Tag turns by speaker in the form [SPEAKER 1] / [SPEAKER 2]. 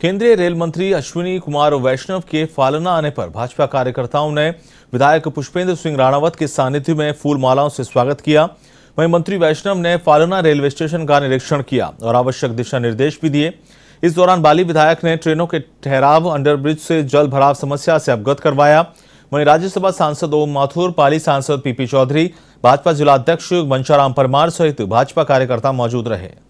[SPEAKER 1] केंद्रीय रेल मंत्री अश्विनी कुमार वैष्णव के फालना आने पर भाजपा कार्यकर्ताओं ने विधायक पुष्पेंद्र सिंह राणावत के सानिध्य में फूलमालाओं से स्वागत किया वहीं मंत्री वैष्णव ने फालना रेलवे स्टेशन का निरीक्षण किया और आवश्यक दिशा निर्देश भी दिए इस दौरान बाली विधायक ने ट्रेनों के ठहराव अंडरब्रिज से जल भराव समस्या से अवगत करवाया वहीं राज्यसभा सांसद ओम माथुर पाली सांसद पीपी चौधरी भाजपा जिलाध्यक्ष घनश्याम परमार सहित भाजपा कार्यकर्ता मौजूद रहे